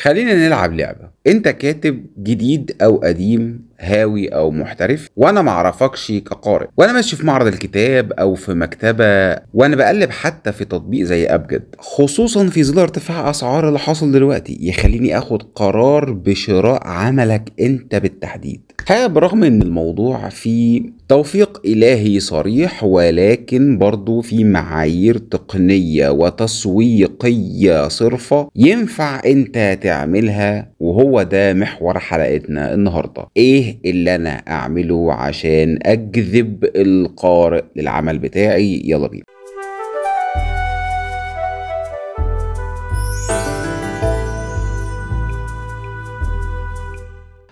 خلينا نلعب لعبة انت كاتب جديد او قديم هاوي او محترف وانا معرفكش كقارئ وانا ماشي في معرض الكتاب او في مكتبه وانا بقلب حتى في تطبيق زي ابجد خصوصا في ظل ارتفاع اسعار اللي حاصل دلوقتي يخليني اخد قرار بشراء عملك انت بالتحديد الحقيقه برغم ان الموضوع فيه توفيق إلهي صريح ولكن برضو في معايير تقنية وتسويقية صرفة ينفع أنت تعملها وهو ده محور حلقتنا النهاردة إيه ايه اللي انا اعمله عشان اجذب القارئ للعمل بتاعي يلا بينا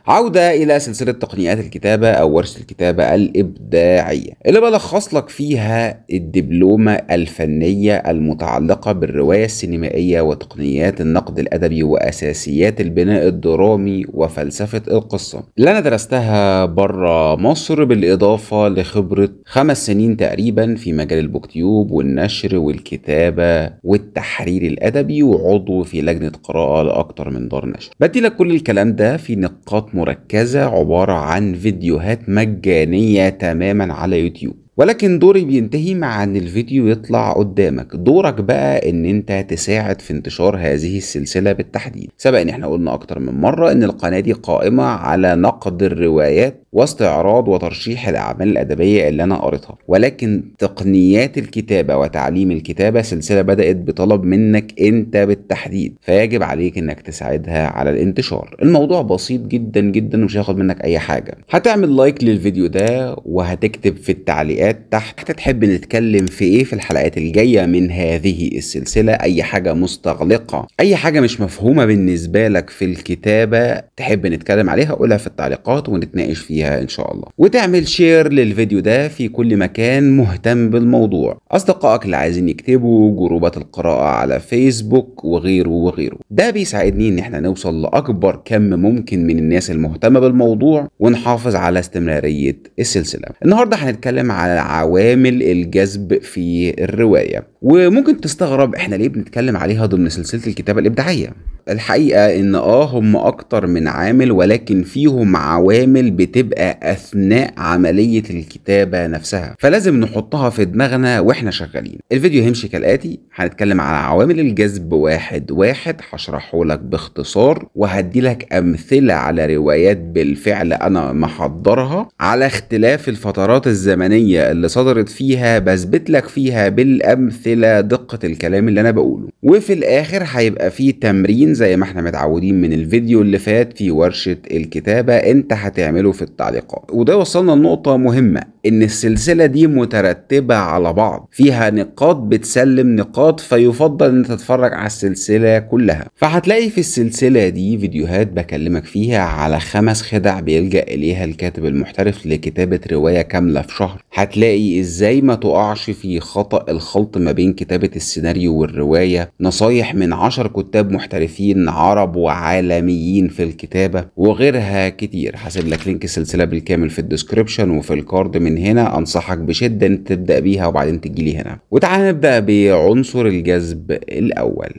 عودة إلى سلسلة تقنيات الكتابة أو ورشة الكتابة الإبداعية اللي بلخص لك فيها الدبلومة الفنية المتعلقة بالرواية السينمائية وتقنيات النقد الأدبي وأساسيات البناء الدرامي وفلسفة القصة اللي أنا درستها بره مصر بالإضافة لخبرة خمس سنين تقريبا في مجال البوكتيوب والنشر والكتابة والتحرير الأدبي وعضو في لجنة قراءة لاكثر من دار نشر بدي لك كل الكلام ده في نقاط مركزة عبارة عن فيديوهات مجانية تماما على يوتيوب ولكن دوري بينتهي مع ان الفيديو يطلع قدامك دورك بقى ان انت تساعد في انتشار هذه السلسله بالتحديد سبق ان احنا قلنا اكتر من مره ان القناه دي قائمه على نقد الروايات واستعراض وترشيح الاعمال الادبيه اللي انا قريتها ولكن تقنيات الكتابه وتعليم الكتابه سلسله بدات بطلب منك انت بالتحديد فيجب عليك انك تساعدها على الانتشار الموضوع بسيط جدا جدا ومش هياخد منك اي حاجه هتعمل لايك للفيديو ده وهتكتب في التعليقات الحلقات تحت تحب نتكلم في ايه في الحلقات الجايه من هذه السلسله اي حاجه مستغلقه اي حاجه مش مفهومه بالنسبه لك في الكتابه تحب نتكلم عليها قولها في التعليقات ونتناقش فيها ان شاء الله وتعمل شير للفيديو ده في كل مكان مهتم بالموضوع اصدقائك اللي عايزين يكتبوا جروبات القراءه على فيسبوك وغيره وغيره ده بيساعدني ان احنا نوصل لاكبر كم ممكن من الناس المهتمه بالموضوع ونحافظ على استمراريه السلسله النهارده هنتكلم على عوامل الجذب في الرواية وممكن تستغرب احنا ليه بنتكلم عليها ضمن سلسله الكتابه الابداعيه الحقيقه ان اه هم اكتر من عامل ولكن فيهم عوامل بتبقى اثناء عمليه الكتابه نفسها فلازم نحطها في دماغنا واحنا شغالين الفيديو هيمشي كالاتي هنتكلم على عوامل الجذب واحد واحد هشرحه لك باختصار وهدي لك امثله على روايات بالفعل انا محضرها على اختلاف الفترات الزمنيه اللي صدرت فيها بثبت لك فيها بالامثله الى دقه الكلام اللي انا بقوله وفي الاخر هيبقى في تمرين زي ما احنا متعودين من الفيديو اللي فات في ورشه الكتابه انت هتعمله في التعليقات وده وصلنا لنقطه مهمه ان السلسله دي مترتبه على بعض فيها نقاط بتسلم نقاط فيفضل ان تتفرج على السلسله كلها فهتلاقي في السلسله دي فيديوهات بكلمك فيها على خمس خدع بيلجا اليها الكاتب المحترف لكتابه روايه كامله في شهر هتلاقي ازاي ما تقعش في خطا الخلط ما بين كتابه السيناريو والروايه نصايح من عشر كتاب محترفين عرب وعالميين في الكتابه وغيرها كتير هسيب لك لينك السلسله بالكامل في الديسكربشن وفي الكارد من من هنا انصحك بشده ان تبدا بيها وبعدين تجي لي هنا وتعال نبدا بعنصر الجذب الاول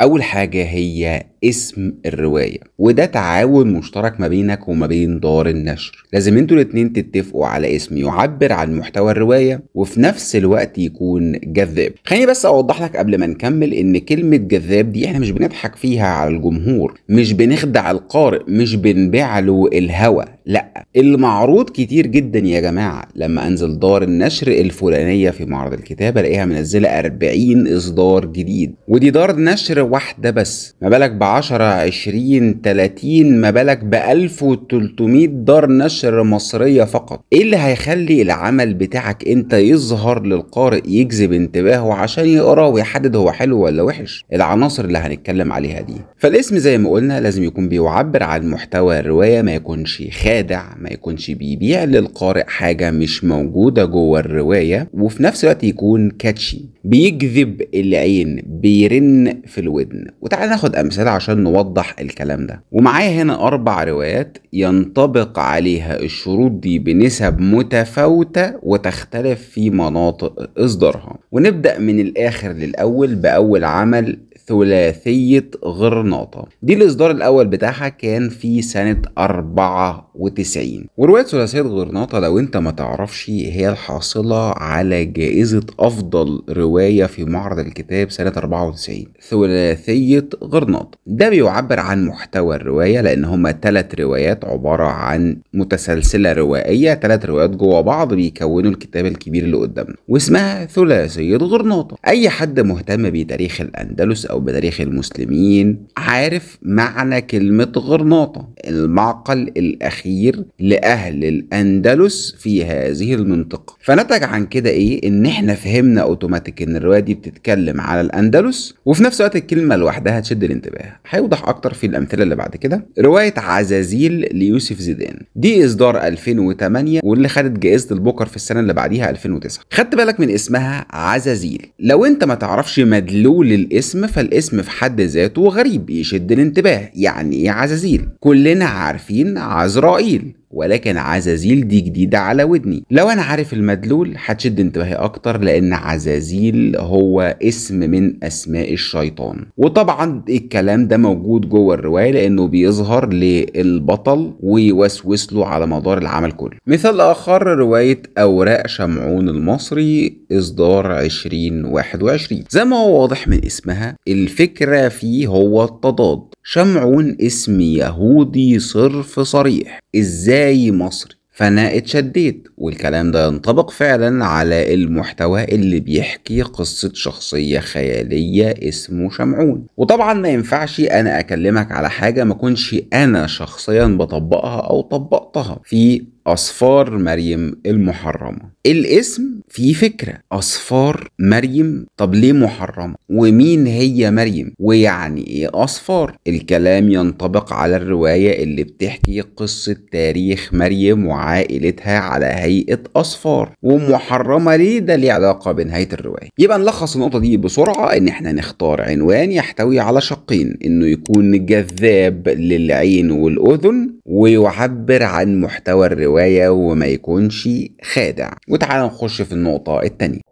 أول حاجة هي اسم الرواية وده تعاون مشترك ما بينك وما بين دار النشر لازم انتوا الاتنين تتفقوا على اسم يعبر عن محتوى الرواية وفي نفس الوقت يكون جذاب خليني بس أوضح لك قبل ما نكمل إن كلمة جذاب دي احنا مش بنضحك فيها على الجمهور مش بنخدع القارئ مش بنبيع له الهوى لا المعروض كتير جدا يا جماعه لما انزل دار النشر الفلانيه في معرض الكتاب الاقيها منزله 40 اصدار جديد ودي دار نشر واحده بس ما بالك ب 10 20 30 ما بالك ب 1300 دار نشر مصريه فقط ايه اللي هيخلي العمل بتاعك انت يظهر للقارئ يجذب انتباهه عشان يقراه ويحدد هو حلو ولا وحش العناصر اللي هنتكلم عليها دي فالاسم زي ما قلنا لازم يكون بيعبر عن محتوى الروايه ما يكونش خالي خادع ما يكونش بيبيع للقارئ حاجة مش موجودة جوه الرواية وفي نفس الوقت يكون كاتشي بيجذب العين بيرن في الودن وتعالى ناخد أمثلة عشان نوضح الكلام ده ومعايا هنا أربع روايات ينطبق عليها الشروط دي بنسب متفاوتة وتختلف في مناطق إصدارها ونبدأ من الآخر للأول بأول عمل ثلاثية غرناطة دي الإصدار الأول بتاعها كان في سنة 94 ورواية ثلاثية غرناطة لو أنت ما تعرفش هي الحاصلة على جائزة أفضل رواية في معرض الكتاب سنة 94 ثلاثية غرناطة ده بيعبر عن محتوى الرواية لأن هما ثلاث روايات عبارة عن متسلسلة روائية ثلاث روايات جوه بعض بيكونوا الكتاب الكبير اللي قدامنا واسمها ثلاثية غرناطة أي حد مهتم بتاريخ الأندلس الدروز أو بتاريخ المسلمين عارف معنى كلمة غرناطة المعقل الأخير لأهل الأندلس في هذه المنطقة فنتج عن كده إيه إن إحنا فهمنا أوتوماتيك إن الرواية دي بتتكلم على الأندلس وفي نفس الوقت الكلمة لوحدها تشد الانتباه هيوضح أكتر في الأمثلة اللي بعد كده رواية عزازيل ليوسف زيدان دي إصدار 2008 واللي خدت جائزة البوكر في السنة اللي بعديها 2009 خدت بالك من اسمها عزازيل لو أنت ما تعرفش مدلول الاسم فالاسم في حد ذاته غريب يشد الانتباه يعني ايه عزازيل كلنا عارفين عزرائيل ولكن عزازيل دي جديدة على ودني لو أنا عارف المدلول هتشد انتباهي أكتر لأن عزازيل هو اسم من أسماء الشيطان وطبعا الكلام ده موجود جوه الرواية لأنه بيظهر للبطل ويوسوس له على مدار العمل كله مثال آخر رواية أوراق شمعون المصري إصدار 2021 زي ما هو واضح من اسمها الفكرة فيه هو التضاد شمعون اسم يهودي صرف صريح ازاي أي مصري فأنا اتشديت والكلام ده ينطبق فعلا على المحتوى اللي بيحكي قصة شخصية خيالية اسمه شمعون وطبعا ما ينفعش أنا أكلمك على حاجة ما كنش أنا شخصيا بطبقها أو طبقتها في أصفار مريم المحرمة الاسم فيه فكرة أصفار مريم طب ليه محرمة ومين هي مريم ويعني إيه أصفار الكلام ينطبق على الرواية اللي بتحكي قصة تاريخ مريم وعائلتها على هيئة أصفار ومحرمة ليه ده ليه علاقة بنهاية الرواية يبقى نلخص النقطة دي بسرعة إن إحنا نختار عنوان يحتوي على شقين إنه يكون جذاب للعين والأذن ويعبر عن محتوى الرواية الرواية وما يكونش خادع وتعالى نخش في النقطة التانية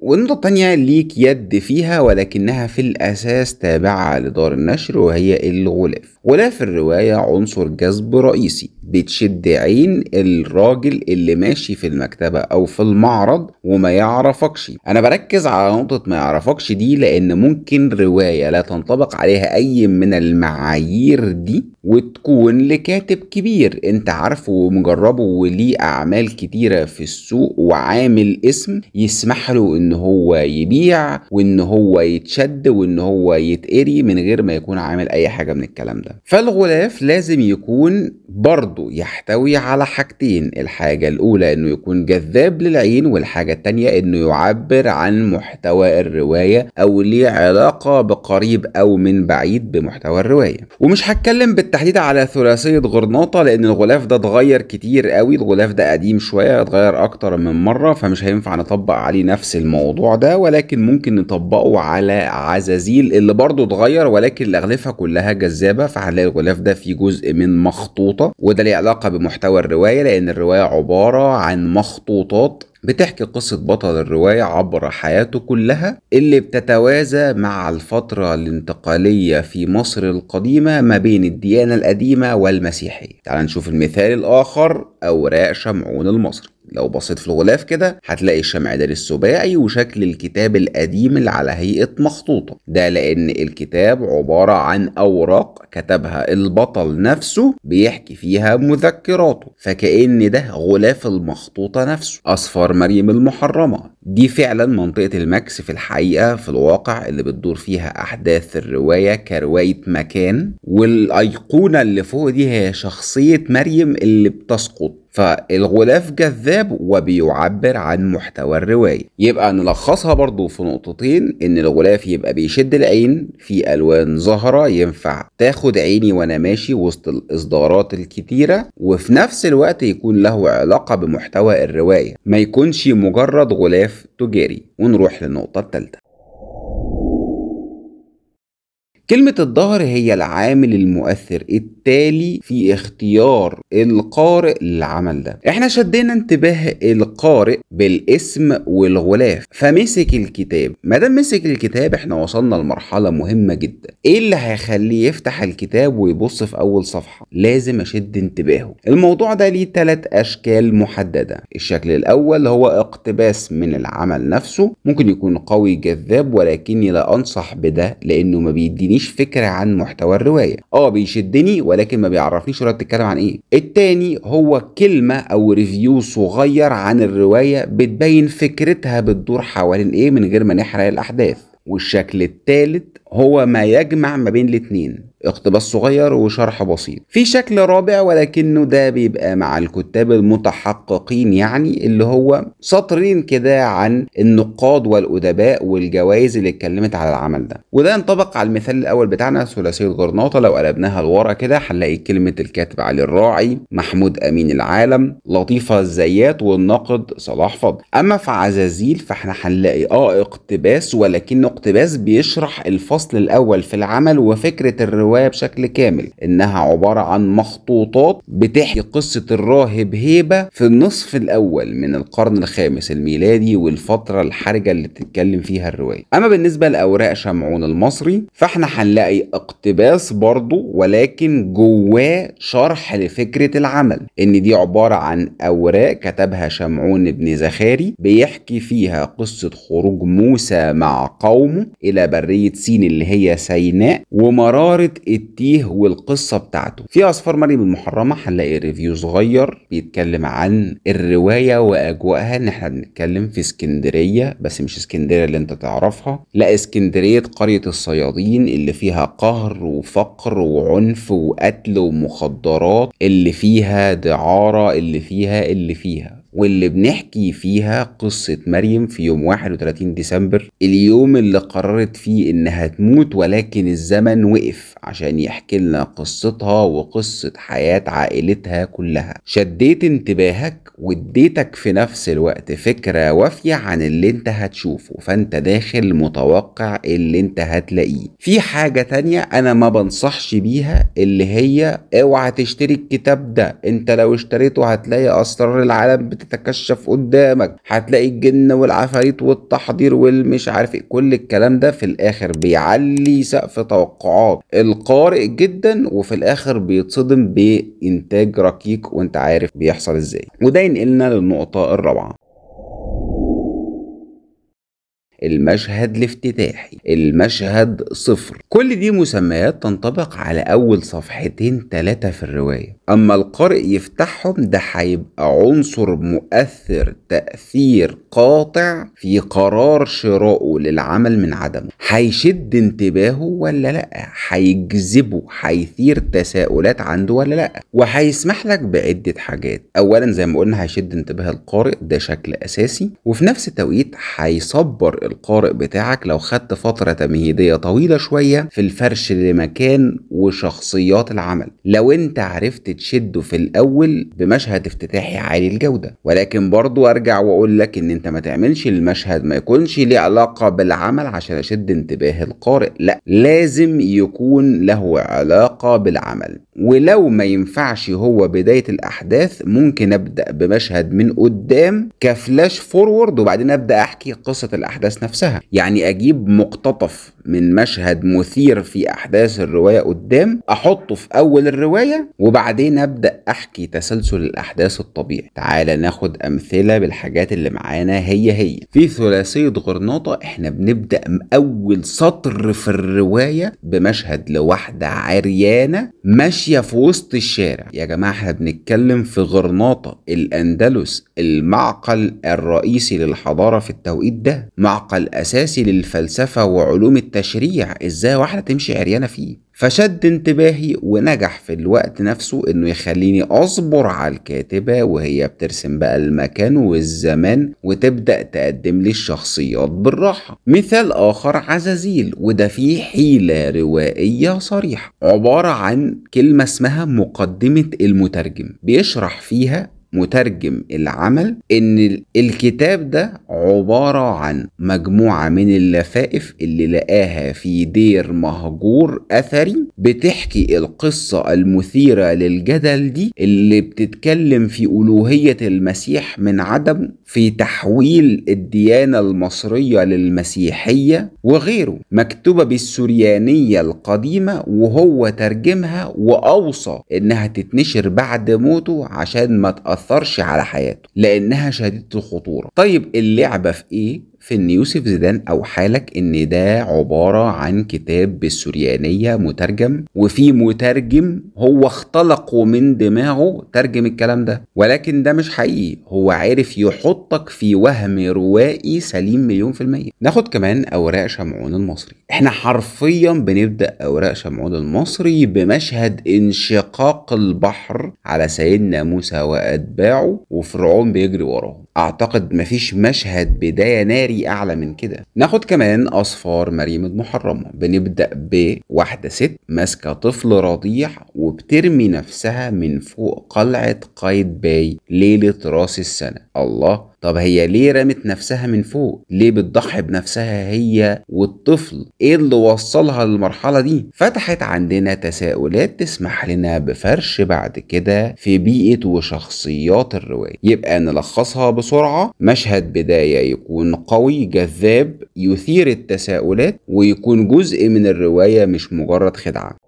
والنقطة التانية ليك يد فيها ولكنها في الأساس تابعة لدار النشر وهي الغلاف غلاف الرواية عنصر جذب رئيسي بتشد عين الراجل اللي ماشي في المكتبة أو في المعرض وما يعرفكش أنا بركز على نقطة ما يعرفكش دي لأن ممكن رواية لا تنطبق عليها أي من المعايير دي وتكون لكاتب كبير أنت عارفه ومجربه وليه أعمال كتيرة في السوق وعامل اسم يسمح له إن ان هو يبيع وان هو يتشد وان هو يتقري من غير ما يكون عامل اي حاجه من الكلام ده فالغلاف لازم يكون برضه يحتوي على حاجتين الحاجه الاولى انه يكون جذاب للعين والحاجه الثانيه انه يعبر عن محتوى الروايه او ليه علاقه بقريب او من بعيد بمحتوى الروايه ومش هتكلم بالتحديد على ثلاثيه غرناطه لان الغلاف ده اتغير كتير قوي الغلاف ده قديم شويه اتغير اكتر من مره فمش هينفع نطبق عليه نفس الموضوع الموضوع ده ولكن ممكن نطبقه على عزازيل اللي برضه اتغير ولكن الاغلفه كلها جذابه فهنلاقي الغلاف ده فيه جزء من مخطوطه وده ليه علاقه بمحتوى الروايه لان الروايه عباره عن مخطوطات بتحكي قصة بطل الرواية عبر حياته كلها اللي بتتوازى مع الفترة الانتقالية في مصر القديمة ما بين الديانة القديمة والمسيحية تعال نشوف المثال الآخر أوراق شمعون المصري لو بصيت في الغلاف كده هتلاقي الشمعدان السباعي وشكل الكتاب القديم اللي على هيئة مخطوطة ده لأن الكتاب عبارة عن أوراق كتبها البطل نفسه بيحكي فيها مذكراته فكأن ده غلاف المخطوطة نفسه أصفر مريم المحرمة دي فعلا منطقة المكس في الحقيقة في الواقع اللي بتدور فيها أحداث الرواية كرواية مكان والأيقونة اللي فوق دي هي شخصية مريم اللي بتسقط فالغلاف جذاب وبيعبر عن محتوى الرواية يبقى نلخصها برضو في نقطتين ان الغلاف يبقى بيشد العين في الوان زهرة ينفع تاخد عيني وانا ماشي وسط الاصدارات الكتيرة وفي نفس الوقت يكون له علاقة بمحتوى الرواية ما يكونش مجرد غلاف تجاري ونروح للنقطة التالتة كلمة الظهر هي العامل المؤثر التالي في اختيار القارئ للعمل ده احنا شدينا انتباه القارئ بالاسم والغلاف فمسك الكتاب ما دام مسك الكتاب احنا وصلنا لمرحلة مهمة جدا ايه اللي هيخليه يفتح الكتاب ويبص في اول صفحة لازم اشد انتباهه الموضوع ده ليه تلات اشكال محددة الشكل الاول هو اقتباس من العمل نفسه ممكن يكون قوي جذاب ولكني لا انصح بده لانه ما بيديني عنديش فكره عن محتوى الروايه اه بيشدني ولكن ما بيعرفنيش الروايه بتتكلم عن ايه التاني هو كلمه او ريفيو صغير عن الروايه بتبين فكرتها بتدور حوالين ايه من غير ما نحرق الاحداث والشكل التالت هو ما يجمع ما بين الاتنين اقتباس صغير وشرح بسيط في شكل رابع ولكنه ده بيبقى مع الكتاب المتحققين يعني اللي هو سطرين كده عن النقاد والادباء والجوائز اللي اتكلمت على العمل ده وده ينطبق على المثال الاول بتاعنا ثلاثيه غرناطه لو قلبناها لورا كده هنلاقي كلمه الكاتب علي الراعي محمود امين العالم لطيفه الزيات والناقد صلاح فضل اما في عزازيل فاحنا هنلاقي اه اقتباس ولكنه اقتباس بيشرح الفصل الاول في العمل وفكره الروايه الرواية بشكل كامل إنها عبارة عن مخطوطات بتحكي قصة الراهب هيبة في النصف الأول من القرن الخامس الميلادي والفترة الحرجة اللي بتتكلم فيها الرواية أما بالنسبة لأوراق شمعون المصري فإحنا هنلاقي اقتباس برضه ولكن جواه شرح لفكرة العمل إن دي عبارة عن أوراق كتبها شمعون بن زخاري بيحكي فيها قصة خروج موسى مع قومه إلى برية سين اللي هي سيناء ومرارة التيه والقصه بتاعته في اصفار مريم المحرمه هنلاقي ريفيو صغير بيتكلم عن الروايه واجواءها ان احنا بنتكلم في اسكندريه بس مش اسكندريه اللي انت تعرفها لا اسكندريه قريه الصيادين اللي فيها قهر وفقر وعنف وقتل ومخدرات اللي فيها دعاره اللي فيها اللي فيها واللي بنحكي فيها قصة مريم في يوم 31 ديسمبر اليوم اللي قررت فيه انها تموت ولكن الزمن وقف عشان يحكي لنا قصتها وقصة حياة عائلتها كلها شديت انتباهك واديتك في نفس الوقت فكرة وافية عن اللي انت هتشوفه فانت داخل متوقع اللي انت هتلاقيه في حاجة تانية انا ما بنصحش بيها اللي هي اوعى تشتري الكتاب ده انت لو اشتريته هتلاقي اسرار العالم تتكشف قدامك هتلاقي الجن والعفاريت والتحضير والمش عارف ايه كل الكلام ده في الاخر بيعلي سقف توقعات القارئ جدا وفي الاخر بيتصدم بانتاج ركيك وانت عارف بيحصل ازاي وده ينقلنا للنقطه الرابعه المشهد الافتتاحي المشهد صفر كل دي مسميات تنطبق على أول صفحتين ثلاثة في الرواية أما القارئ يفتحهم ده هيبقى عنصر مؤثر تأثير قاطع في قرار شرائه للعمل من عدمه هيشد انتباهه ولا لأ هيجذبه هيثير تساؤلات عنده ولا لأ وهيسمح لك بعدة حاجات أولا زي ما قلنا هيشد انتباه القارئ ده شكل أساسي وفي نفس التوقيت هيصبر القارئ بتاعك لو خدت فترة تمهيدية طويلة شوية في الفرش لمكان وشخصيات العمل لو انت عرفت تشده في الاول بمشهد افتتاحي عالي الجودة ولكن برضو ارجع واقول لك ان انت ما تعملش المشهد ما يكونش ليه علاقة بالعمل عشان اشد انتباه القارئ لا لازم يكون له علاقة بالعمل ولو ما ينفعش هو بداية الأحداث ممكن أبدأ بمشهد من قدام كفلاش فورورد وبعدين أبدأ أحكي قصة الأحداث نفسها يعني أجيب مقتطف من مشهد مثير في أحداث الرواية قدام أحطه في أول الرواية وبعدين أبدأ أحكي تسلسل الأحداث الطبيعي تعال ناخد أمثلة بالحاجات اللي معانا هي هي في ثلاثية غرناطة إحنا بنبدأ أول سطر في الرواية بمشهد لواحدة عريانة ماشية في وسط الشارع يا جماعة احنا بنتكلم في غرناطة الأندلس المعقل الرئيسي للحضارة في التوقيت ده معقل الأساسي للفلسفة وعلوم التشريع إزاي واحدة تمشي عريانة فيه فشد انتباهي ونجح في الوقت نفسه انه يخليني اصبر على الكاتبة وهي بترسم بقى المكان والزمان وتبدأ تقدم لي الشخصيات بالراحة مثال اخر عزازيل وده فيه حيلة روائية صريحة عبارة عن كلمة اسمها مقدمة المترجم بيشرح فيها مترجم العمل ان الكتاب ده عبارة عن مجموعة من اللفائف اللي لقاها في دير مهجور اثري بتحكي القصة المثيرة للجدل دي اللي بتتكلم في الوهية المسيح من عدم في تحويل الديانة المصرية للمسيحية وغيره مكتوبة بالسريانية القديمة وهو ترجمها وأوصى إنها تتنشر بعد موته عشان ما تأثرش تأثرش على حياته لأنها شديدة الخطورة طيب اللعبة في إيه في ان يوسف زيدان اوحى لك ان ده عباره عن كتاب بالسوريانيه مترجم وفي مترجم هو اختلقه من دماغه ترجم الكلام ده ولكن ده مش حقيقي هو عارف يحطك في وهم روائي سليم مليون في المية ناخد كمان اوراق شمعون المصري احنا حرفيا بنبدا اوراق شمعون المصري بمشهد انشقاق البحر على سيدنا موسى واتباعه وفرعون بيجري وراهم اعتقد مفيش مشهد بدايه نار جري أعلى من كده ناخد كمان أصفار مريم المحرمة بنبدأ بواحدة ست ماسكة طفل رضيع وبترمي نفسها من فوق قلعة قايد باي ليلة راس السنة الله طب هي ليه رمت نفسها من فوق ليه بتضحي بنفسها هي والطفل ايه اللي وصلها للمرحلة دي فتحت عندنا تساؤلات تسمح لنا بفرش بعد كده في بيئة وشخصيات الرواية يبقى نلخصها بسرعة مشهد بداية يكون قوي جذاب يثير التساؤلات ويكون جزء من الرواية مش مجرد خدعة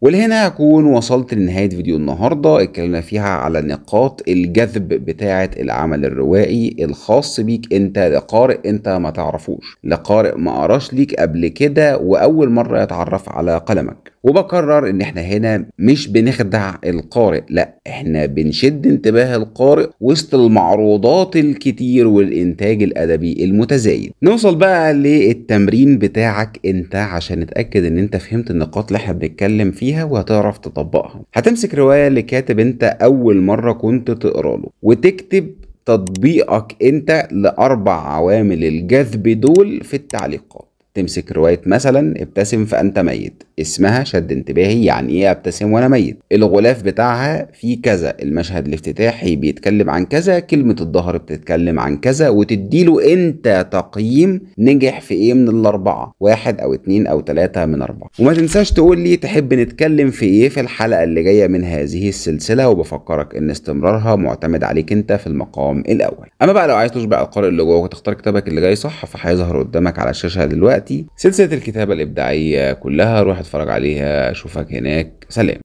ولهنا هكون وصلت لنهاية فيديو النهاردة اتكلمنا فيها على نقاط الجذب بتاعة العمل الروائي الخاص بيك انت لقارئ انت ما تعرفوش لقارئ ما قراش ليك قبل كده وأول مرة يتعرف على قلمك وبكرر ان احنا هنا مش بنخدع القارئ لا احنا بنشد انتباه القارئ وسط المعروضات الكتير والانتاج الادبي المتزايد نوصل بقى للتمرين بتاعك انت عشان نتاكد ان انت فهمت النقاط اللي احنا بنتكلم فيها وهتعرف تطبقها هتمسك روايه لكاتب انت اول مره كنت تقرا له وتكتب تطبيقك انت لاربع عوامل الجذب دول في التعليقات تمسك روايه مثلا ابتسم فانت ميت اسمها شد انتباهي يعني ايه ابتسم وانا ميت الغلاف بتاعها فيه كذا المشهد الافتتاحي بيتكلم عن كذا كلمة الظهر بتتكلم عن كذا وتديله انت تقييم نجح في ايه من الاربعة واحد او اتنين او تلاتة من اربعة وما تنساش تقول لي تحب نتكلم في ايه في الحلقة اللي جاية من هذه السلسلة وبفكرك ان استمرارها معتمد عليك انت في المقام الاول اما بقى لو عايز تشبع القارئ اللي جوه وتختار كتابك اللي جاي صح فهيظهر قدامك على الشاشة دلوقتي سلسلة الكتابة الابداعية كلها روح اتفرج عليها اشوفك هناك سلام